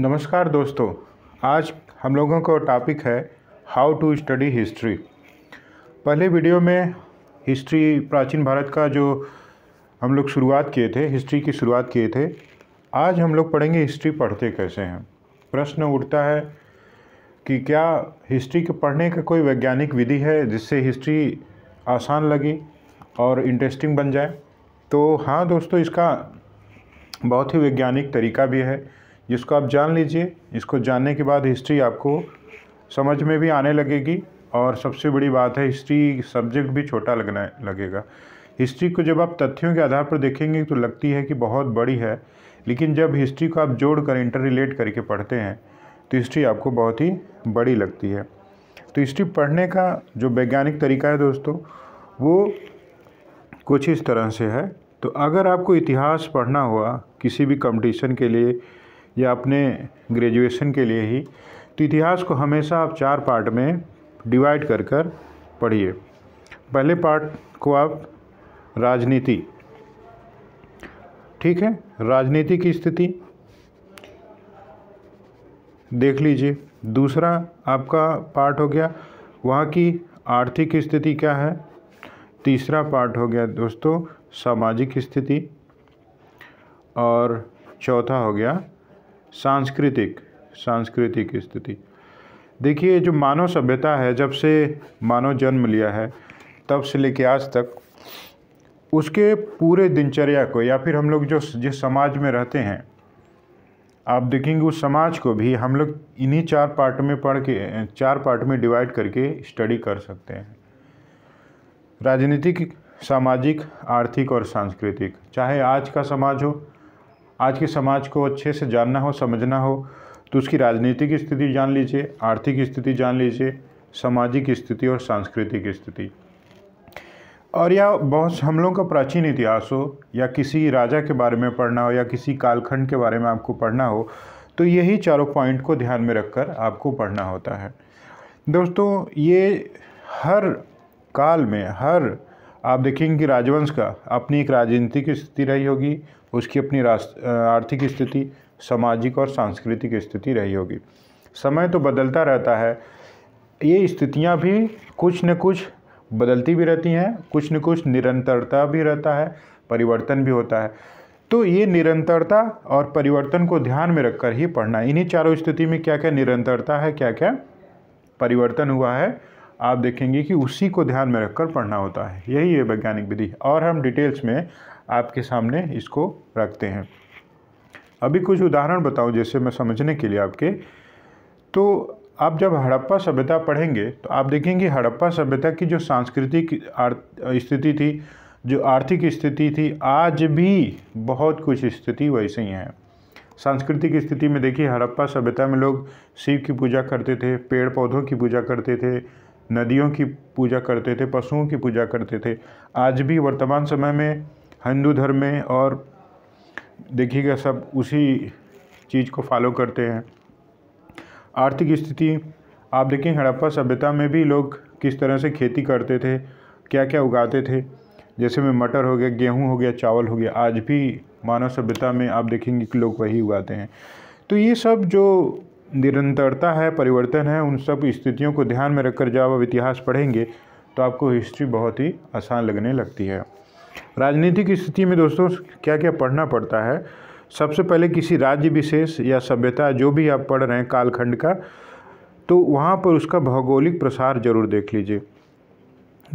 नमस्कार दोस्तों आज हम लोगों का टॉपिक है हाउ टू स्टडी हिस्ट्री पहले वीडियो में हिस्ट्री प्राचीन भारत का जो हम लोग शुरुआत किए थे हिस्ट्री की शुरुआत किए थे आज हम लोग पढ़ेंगे हिस्ट्री पढ़ते कैसे हैं प्रश्न उठता है कि क्या हिस्ट्री के पढ़ने का कोई वैज्ञानिक विधि है जिससे हिस्ट्री आसान लगे और इंटरेस्टिंग बन जाए तो हाँ दोस्तों इसका बहुत ही वैज्ञानिक तरीका भी है जिसको आप जान लीजिए इसको जानने के बाद हिस्ट्री आपको समझ में भी आने लगेगी और सबसे बड़ी बात है हिस्ट्री सब्जेक्ट भी छोटा लगना लगेगा हिस्ट्री को जब आप तथ्यों के आधार पर देखेंगे तो लगती है कि बहुत बड़ी है लेकिन जब हिस्ट्री को आप जोड़ कर इंटर रिलेट करके पढ़ते हैं तो हिस्ट्री आपको बहुत ही बड़ी लगती है तो हिस्ट्री पढ़ने का जो वैज्ञानिक तरीका है दोस्तों वो कुछ इस तरह से है तो अगर आपको इतिहास पढ़ना हुआ किसी भी कंपटीशन के लिए या अपने ग्रेजुएशन के लिए ही तो इतिहास को हमेशा आप चार पार्ट में डिवाइड कर कर पढ़िए पहले पार्ट को आप राजनीति ठीक है राजनीति की स्थिति देख लीजिए दूसरा आपका पार्ट हो गया वहाँ की आर्थिक स्थिति क्या है तीसरा पार्ट हो गया दोस्तों सामाजिक स्थिति और चौथा हो गया सांस्कृतिक सांस्कृतिक स्थिति देखिए जो मानव सभ्यता है जब से मानव जन्म लिया है तब से लेके आज तक उसके पूरे दिनचर्या को या फिर हम लोग जो जिस समाज में रहते हैं आप देखेंगे उस समाज को भी हम लोग इन्हीं चार पार्ट में पढ़ के चार पार्ट में डिवाइड करके स्टडी कर सकते हैं राजनीतिक सामाजिक आर्थिक और सांस्कृतिक चाहे आज का समाज हो आज के समाज को अच्छे से जानना हो समझना हो तो उसकी राजनीतिक स्थिति जान लीजिए आर्थिक स्थिति जान लीजिए सामाजिक स्थिति और सांस्कृतिक स्थिति और या बहुत हम लोगों का प्राचीन इतिहास हो या किसी राजा के बारे में पढ़ना हो या किसी कालखंड के बारे में आपको पढ़ना हो तो यही चारों पॉइंट को ध्यान में रखकर आपको पढ़ना होता है दोस्तों ये हर काल में हर आप देखेंगे कि राजवंश का अपनी एक राजनीतिक स्थिति रही होगी उसकी अपनी आर्थिक स्थिति सामाजिक और सांस्कृतिक स्थिति रही होगी समय तो बदलता रहता है ये स्थितियाँ भी कुछ न कुछ बदलती भी रहती हैं कुछ न कुछ निरंतरता भी रहता है परिवर्तन भी होता है तो ये निरंतरता और परिवर्तन को ध्यान में रखकर ही पढ़ना इन्हीं चारों स्थिति में क्या क्या निरंतरता है क्या क्या परिवर्तन हुआ है आप देखेंगे कि उसी को ध्यान में रखकर पढ़ना होता है यही है वैज्ञानिक विधि और हम डिटेल्स में आपके सामने इसको रखते हैं अभी कुछ उदाहरण बताऊं जैसे मैं समझने के लिए आपके तो आप जब हड़प्पा सभ्यता पढ़ेंगे तो आप देखेंगे हड़प्पा सभ्यता की जो सांस्कृतिक स्थिति थी जो आर्थिक स्थिति थी आज भी बहुत कुछ स्थिति वैसे ही है सांस्कृतिक स्थिति में देखिए हड़प्पा सभ्यता में लोग शिव की पूजा करते थे पेड़ पौधों की पूजा करते थे नदियों की पूजा करते थे पशुओं की पूजा करते थे आज भी वर्तमान समय में हिंदू धर्म में और देखिएगा सब उसी चीज़ को फॉलो करते हैं आर्थिक स्थिति आप देखें हड़प्पा सभ्यता में भी लोग किस तरह से खेती करते थे क्या क्या उगाते थे जैसे में मटर हो गया गेहूं हो गया चावल हो गया आज भी मानव सभ्यता में आप देखेंगे कि लोग वही उगाते हैं तो ये सब जो निरंतरता है परिवर्तन है उन सब स्थितियों को ध्यान में रखकर जब आप इतिहास पढ़ेंगे तो आपको हिस्ट्री बहुत ही आसान लगने लगती है राजनीतिक स्थिति में दोस्तों क्या क्या पढ़ना पड़ता है सबसे पहले किसी राज्य विशेष या सभ्यता जो भी आप पढ़ रहे हैं कालखंड का तो वहाँ पर उसका भौगोलिक प्रसार जरूर देख लीजिए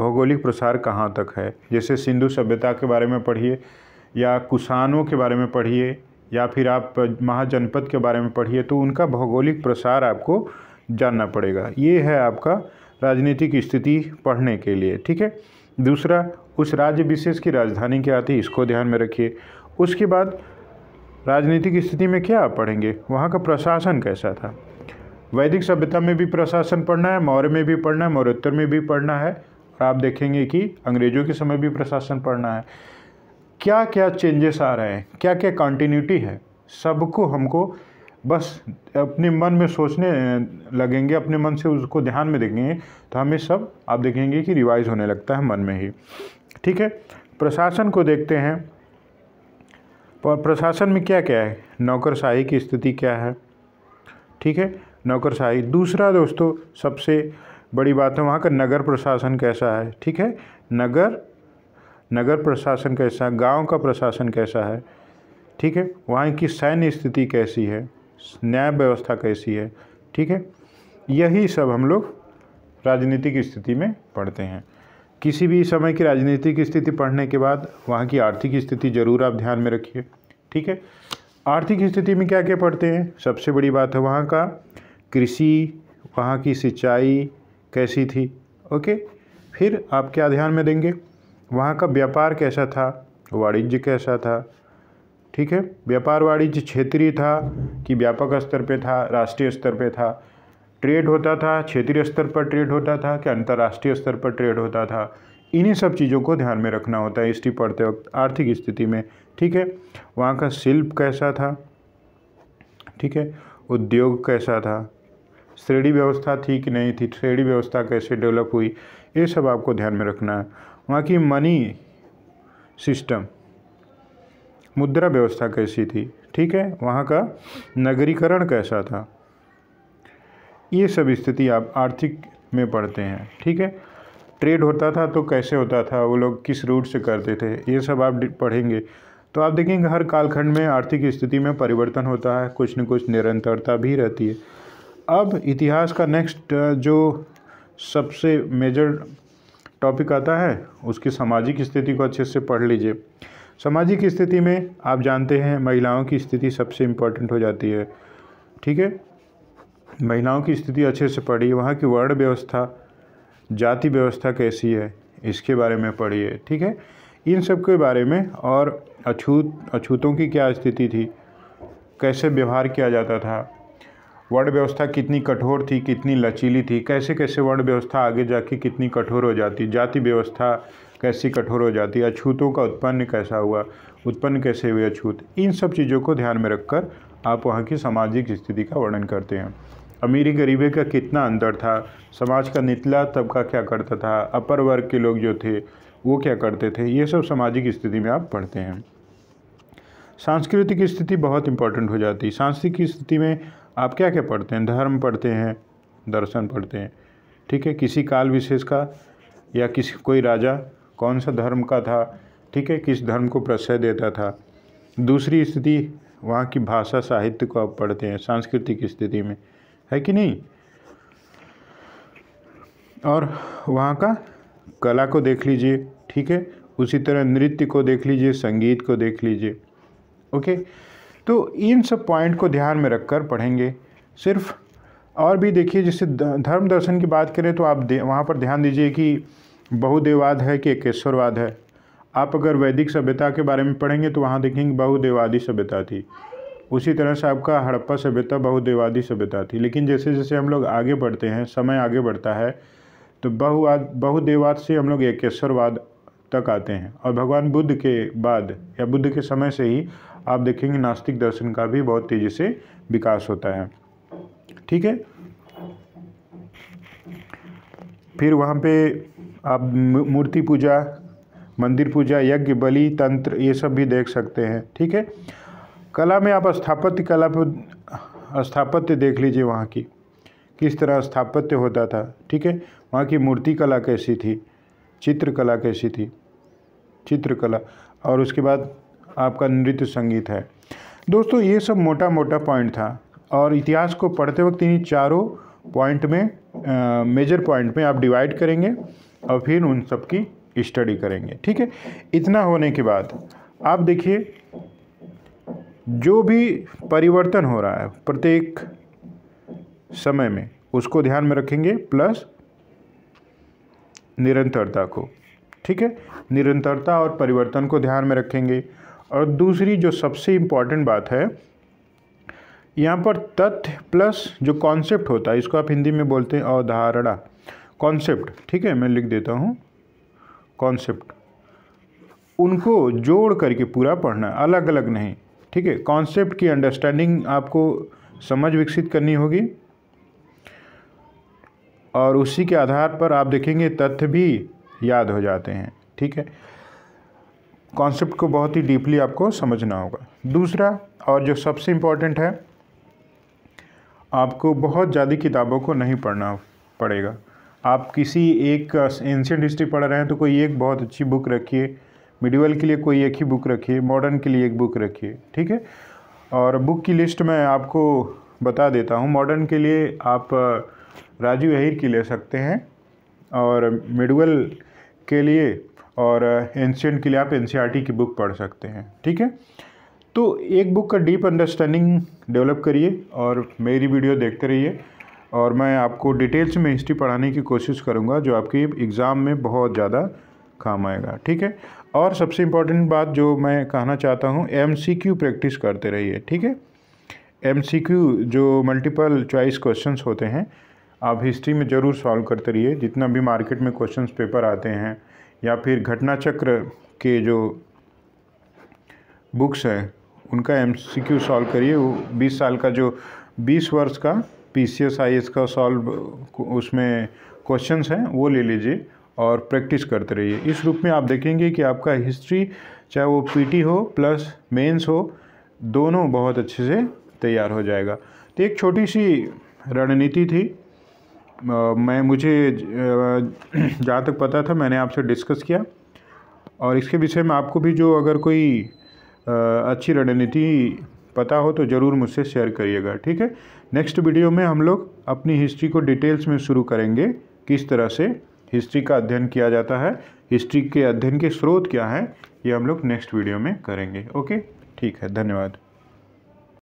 भौगोलिक प्रसार कहाँ तक है जैसे सिंधु सभ्यता के बारे में पढ़िए या कुसानों के बारे में पढ़िए या फिर आप महाजनपद के बारे में पढ़िए तो उनका भौगोलिक प्रसार आपको जानना पड़ेगा ये है आपका राजनीतिक स्थिति पढ़ने के लिए ठीक है दूसरा उस राज्य विशेष की राजधानी क्या आती है इसको ध्यान में रखिए उसके बाद राजनीतिक स्थिति में क्या आप पढ़ेंगे वहाँ का प्रशासन कैसा था वैदिक सभ्यता में भी प्रशासन पढ़ना है मौर्य में भी पढ़ना है मौर्योत्तर में भी पढ़ना है और आप देखेंगे कि अंग्रेजों के समय भी प्रशासन पढ़ना है क्या क्या चेंजेस आ रहे हैं क्या क्या कॉन्टीन्यूटी है सबको हमको बस अपने मन में सोचने लगेंगे अपने मन से उसको ध्यान में देखेंगे तो हमें सब आप देखेंगे कि रिवाइज होने लगता है मन में ही ठीक है प्रशासन को देखते हैं प्रशासन में क्या क्या है नौकरशाही की स्थिति क्या है ठीक है नौकरशाही दूसरा दोस्तों सबसे बड़ी बात है वहाँ का नगर प्रशासन कैसा है ठीक है नगर नगर प्रशासन कैसा है गाँव का प्रशासन कैसा है ठीक है वहाँ की सैन्य स्थिति कैसी है न्याय व्यवस्था कैसी है ठीक है यही सब हम लोग राजनीतिक स्थिति में पढ़ते हैं किसी भी समय की राजनीतिक स्थिति पढ़ने के बाद वहाँ की आर्थिक स्थिति जरूर आप ध्यान में रखिए ठीक है आर्थिक स्थिति में क्या क्या पढ़ते हैं सबसे बड़ी बात है वहाँ का कृषि वहाँ की सिंचाई कैसी थी ओके फिर आप क्या ध्यान में देंगे वहाँ का व्यापार कैसा था वाणिज्य कैसा था ठीक है व्यापार वाणिज्य क्षेत्रीय था कि व्यापक स्तर पे था राष्ट्रीय स्तर पे था ट्रेड होता था क्षेत्रीय स्तर पर ट्रेड होता था कि अंतर्राष्ट्रीय स्तर पर ट्रेड होता था इन्हीं सब चीज़ों को ध्यान में रखना होता है इसी पढ़ते वक्त आर्थिक स्थिति में ठीक है वहाँ का शिल्प कैसा था ठीक है उद्योग कैसा था श्रेणी व्यवस्था थी कि नहीं थी श्रेणी व्यवस्था कैसे डेवलप हुई ये सब आपको ध्यान में रखना है वहाँ की मनी सिस्टम मुद्रा व्यवस्था कैसी थी ठीक है वहाँ का नगरीकरण कैसा था ये सब स्थिति आप आर्थिक में पढ़ते हैं ठीक है ट्रेड होता था तो कैसे होता था वो लोग किस रूट से करते थे ये सब आप पढ़ेंगे तो आप देखेंगे हर कालखंड में आर्थिक स्थिति में परिवर्तन होता है कुछ न कुछ निरंतरता भी रहती है अब इतिहास का नेक्स्ट जो सबसे मेजर टॉपिक आता है उसकी सामाजिक स्थिति को अच्छे से पढ़ लीजिए सामाजिक स्थिति में आप जानते हैं महिलाओं की स्थिति सबसे इम्पोर्टेंट हो जाती है ठीक है महिलाओं की स्थिति अच्छे से पढ़िए वहाँ की वर्ण व्यवस्था जाति व्यवस्था कैसी है इसके बारे में पढ़िए ठीक है इन सब के बारे में और अछूत अछूतों की क्या स्थिति थी कैसे व्यवहार किया जाता था वर्ण व्यवस्था कितनी कठोर थी कितनी लचीली थी कैसे कैसे वर्ण व्यवस्था आगे जाके कितनी कठोर हो जाती जाति व्यवस्था कैसी कठोर हो जाती अछूतों का उत्पन्न कैसा हुआ उत्पन्न कैसे हुए अछूत इन सब चीज़ों को ध्यान में रखकर आप वहाँ की सामाजिक स्थिति का वर्णन करते हैं अमीरी गरीबी का कितना अंतर था समाज का निचला तबका क्या करता था अपर वर्ग के लोग जो थे वो क्या करते थे ये सब सामाजिक स्थिति में आप पढ़ते हैं सांस्कृतिक स्थिति बहुत इंपॉर्टेंट हो जाती है सांस्कृतिक स्थिति में आप क्या क्या पढ़ते हैं धर्म पढ़ते हैं दर्शन पढ़ते हैं ठीक है किसी काल विशेष का या किसी कोई राजा कौन सा धर्म का था ठीक है किस धर्म को प्रशय देता था दूसरी स्थिति वहाँ की भाषा साहित्य को आप पढ़ते हैं सांस्कृतिक स्थिति में है कि नहीं और वहाँ का कला को देख लीजिए ठीक है उसी तरह नृत्य को देख लीजिए संगीत को देख लीजिए ओके तो इन सब पॉइंट को ध्यान में रखकर पढ़ेंगे सिर्फ और भी देखिए जैसे धर्म दर्शन की बात करें तो आप वहाँ पर ध्यान दीजिए कि बहुदेवाद है कि एकेश्वरवाद है आप अगर वैदिक सभ्यता के बारे में पढ़ेंगे तो वहाँ देखेंगे बहुदेवादी सभ्यता थी उसी तरह से आपका हड़प्पा सभ्यता बहुदेवादी सभ्यता थी लेकिन जैसे जैसे हम लोग आगे बढ़ते हैं समय आगे बढ़ता है तो बहुवाद बहुदेववाद से हम लोग एकेश्वरवाद तक आते हैं और भगवान बुद्ध के बाद या बुद्ध के समय से ही आप देखेंगे नास्तिक दर्शन का भी बहुत तेज़ी से विकास होता है ठीक है फिर वहाँ पे आप मूर्ति पूजा मंदिर पूजा यज्ञ बलि तंत्र ये सब भी देख सकते हैं ठीक है कला में आप स्थापत्य कला पर स्थापत्य देख लीजिए वहाँ की किस तरह स्थापत्य होता था ठीक है वहाँ की मूर्ति कला कैसी थी चित्रकला कैसी थी चित्रकला और उसके बाद आपका नृत्य संगीत है दोस्तों ये सब मोटा मोटा पॉइंट था और इतिहास को पढ़ते वक्त इन्हीं चारों पॉइंट में आ, मेजर पॉइंट में आप डिवाइड करेंगे और फिर उन सब की स्टडी करेंगे ठीक है इतना होने के बाद आप देखिए जो भी परिवर्तन हो रहा है प्रत्येक समय में उसको ध्यान में रखेंगे प्लस निरंतरता को ठीक है निरंतरता और परिवर्तन को ध्यान में रखेंगे और दूसरी जो सबसे इम्पॉर्टेंट बात है यहाँ पर तथ्य प्लस जो कॉन्सेप्ट होता है इसको आप हिंदी में बोलते हैं अवधारणा कॉन्सेप्ट ठीक है मैं लिख देता हूँ कॉन्सेप्ट उनको जोड़ करके पूरा पढ़ना अलग अलग नहीं ठीक है कॉन्सेप्ट की अंडरस्टैंडिंग आपको समझ विकसित करनी होगी और उसी के आधार पर आप देखेंगे तथ्य भी याद हो जाते हैं ठीक है कॉन्सेप्ट को बहुत ही डीपली आपको समझना होगा दूसरा और जो सबसे इम्पॉर्टेंट है आपको बहुत ज़्यादा किताबों को नहीं पढ़ना पड़ेगा आप किसी एक एंशियट हिस्ट्री पढ़ रहे हैं तो कोई एक बहुत अच्छी बुक रखिए मिडिवल के लिए कोई एक ही बुक रखिए मॉडर्न के लिए एक बुक रखिए ठीक है और बुक की लिस्ट मैं आपको बता देता हूँ मॉडर्न के लिए आप राजीव अहिर की ले सकते हैं और मिडवल के लिए और एनशियट के लिए आप एन की बुक पढ़ सकते हैं ठीक है तो एक बुक का डीप अंडरस्टैंडिंग डेवलप करिए और मेरी वीडियो देखते रहिए और मैं आपको डिटेल्स में हिस्ट्री पढ़ाने की कोशिश करूँगा जो आपकी एग्ज़ाम में बहुत ज़्यादा काम आएगा ठीक है और सबसे इम्पॉर्टेंट बात जो मैं कहना चाहता हूँ एम प्रैक्टिस करते रहिए ठीक है एम जो मल्टीपल चॉइस क्वेश्चन होते हैं आप हिस्ट्री में ज़रूर सॉल्व करते रहिए जितना भी मार्केट में क्वेश्चन पेपर आते हैं या फिर घटना चक्र के जो बुक्स हैं उनका एम सॉल्व करिए वो बीस साल का जो बीस वर्ष का P C S I S का सॉल्व उसमें क्वेश्चंस हैं वो ले लीजिए और प्रैक्टिस करते रहिए इस रूप में आप देखेंगे कि आपका हिस्ट्री चाहे वो पीटी हो प्लस मेंस हो दोनों बहुत अच्छे से तैयार हो जाएगा तो एक छोटी सी रणनीति थी मैं मुझे जहाँ तक पता था मैंने आपसे डिस्कस किया और इसके विषय में आपको भी जो अगर कोई अच्छी रणनीति पता हो तो ज़रूर मुझसे शेयर करिएगा ठीक है नेक्स्ट वीडियो में हम लोग अपनी हिस्ट्री को डिटेल्स में शुरू करेंगे किस तरह से हिस्ट्री का अध्ययन किया जाता है हिस्ट्री के अध्ययन के स्रोत क्या हैं ये हम लोग नेक्स्ट वीडियो में करेंगे ओके ठीक है धन्यवाद